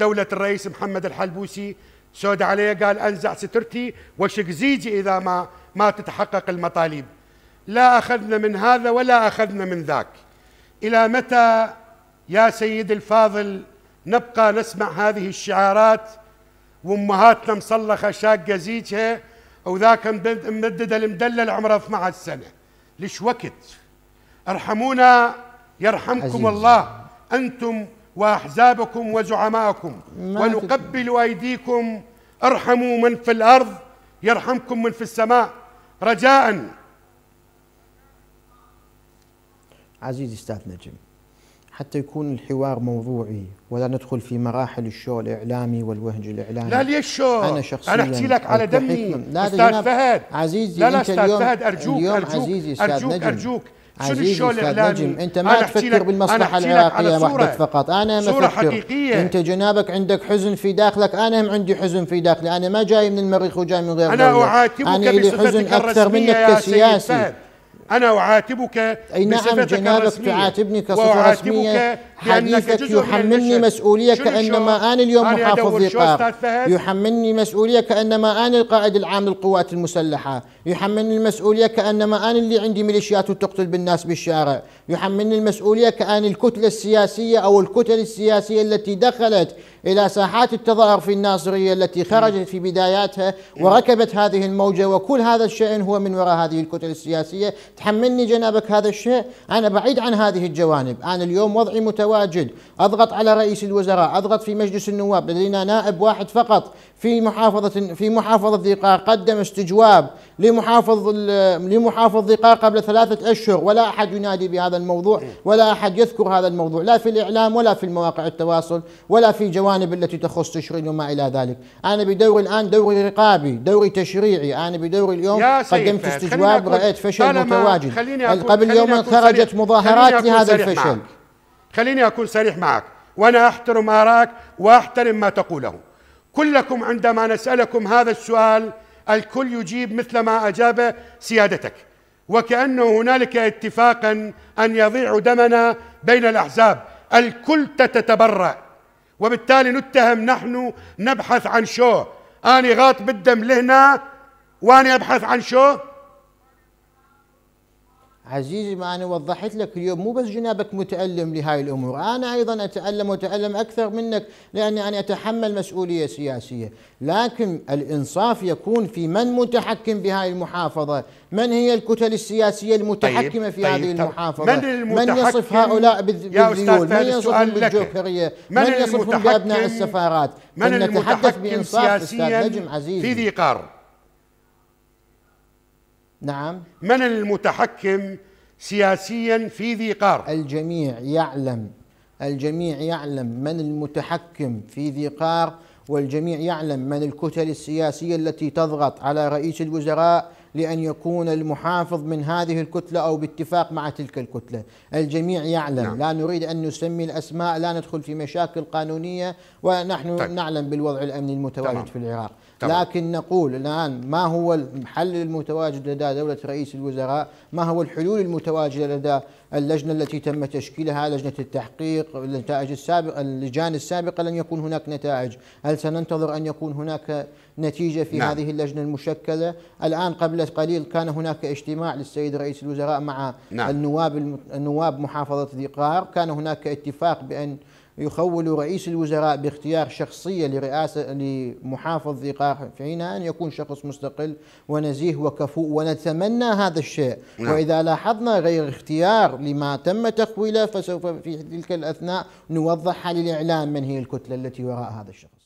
دولة الرئيس محمد الحلبوسي سود عليه قال أنزع سترتي وشك زيجي إذا ما ما تتحقق المطالب لا أخذنا من هذا ولا أخذنا من ذاك إلى متى يا سيد الفاضل نبقى نسمع هذه الشعارات وامهاتنا مصلخه شاقه زيجها وذاك ممدده المدلل عمره 12 سنه ليش وقت ارحمونا يرحمكم عزيز. الله انتم وأحزابكم وزعماءكم ونقبل أيديكم ارحموا من في الأرض يرحمكم من في السماء رجاء عزيزي استاذ نجم حتى يكون الحوار موضوعي ولا ندخل في مراحل الشو الاعلامي والوهج الاعلامي لا ليش شو انا شخصيا انا احكي لك على دمي لا استاذ فهد عزيزي لا لا استاذ فهد ارجوك اليوم ارجوك عزيزي أرجوك, أرجوك, أرجوك شنو الشغل الاعلامي انت ما تفكر بالمصلحه العراقيه وحدك فقط انا ما صورة افكر حقيقية. انت جنابك عندك حزن في داخلك انا هم عندي حزن في داخلي انا ما جاي من المريخ وجاي من غير انا اعاتبك انا لي حزن اكثر منك كسياسي انا اعاتبك اي نعم جنابك تعاتبني كصفه رسميه حديثك يحملني مسؤولية كأنما أنا اليوم محافظ لقاء يحملني مسؤولية كأنما أنا القائد العام للقوات المسلحة يحملني المسؤولية كأنما أنا اللي عندي ميليشيات وتقتل بالناس بالشارع يحملني المسؤولية كأن الكتلة السياسية أو الكتل السياسية التي دخلت إلى ساحات التظاهر في الناصرية التي خرجت في بداياتها وركبت هذه الموجة وكل هذا الشيء هو من وراء هذه الكتل السياسية تحملني جنابك هذا الشيء أنا بعيد عن هذه الجوانب أنا اليوم وضعي متوقع متواجد أضغط على رئيس الوزراء أضغط في مجلس النواب لدينا نائب واحد فقط في محافظة في محافظة ذقاع قدم استجواب لمحافظ لمحافظ ذقاع قبل ثلاثة أشهر ولا أحد ينادي بهذا الموضوع ولا أحد يذكر هذا الموضوع لا في الإعلام ولا في مواقع التواصل ولا في جوانب التي تخص تشرين وما إلى ذلك أنا بدوري الآن دوري رقابي دوري تشريعي أنا بدوري اليوم قدمت استجواب رأيت فشل متواجد قبل يومين خرجت مظاهرات لهذا الفشل معك. خليني أكون صريح معك وأنا أحترم آراك وأحترم ما تقوله كلكم عندما نسألكم هذا السؤال الكل يجيب مثل ما أجاب سيادتك وكأنه هنالك اتفاقا أن يضيع دمنا بين الأحزاب الكل تتبرأ وبالتالي نتهم نحن نبحث عن شو أنا غاط بالدم لهنا وأنا أبحث عن شو عزيزي ما أنا وضحت لك اليوم مو بس جنابك متألم لهاي الأمور أنا أيضا أتألم وأتألم أكثر منك لأني أنا أتحمل مسؤولية سياسية لكن الإنصاف يكون في من متحكم بهاي المحافظة من هي الكتل السياسية المتحكمة طيب في طيب هذه طيب المحافظة من, من يصف هؤلاء بالذيول من يصفهم بالجوكرية من, من يصفهم بأبناء السفارات من المتحكم بإنصاف أستاذ نجم عزيزي في ذي قار نعم من المتحكم سياسيا في ذي قار الجميع يعلم الجميع يعلم من المتحكم في ذي قار والجميع يعلم من الكتل السياسية التي تضغط على رئيس الوزراء لأن يكون المحافظ من هذه الكتلة أو باتفاق مع تلك الكتلة الجميع يعلم نعم. لا نريد أن نسمي الأسماء لا ندخل في مشاكل قانونية ونحن طيب. نعلم بالوضع الأمني المتواجد في العراق طبعا. لكن نقول الآن ما هو الحل المتواجد لدى دولة رئيس الوزراء ما هو الحلول المتواجدة لدى اللجنة التي تم تشكيلها لجنة التحقيق النتائج السابقة اللجان السابقة لن يكون هناك نتائج هل سننتظر أن يكون هناك نتيجة في نعم. هذه اللجنة المشكلة الآن قبل قليل كان هناك اجتماع للسيد رئيس الوزراء مع نعم. النواب النواب محافظة ذي قار كان هناك اتفاق بأن يخول رئيس الوزراء باختيار شخصية لرئاسة لمحافظ ذي حين أن يكون شخص مستقل ونزيه وكفؤ ونتمنى هذا الشيء نعم. وإذا لاحظنا غير اختيار لما تم تخويله فسوف في تلك الأثناء نوضح للإعلام من هي الكتلة التي وراء هذا الشخص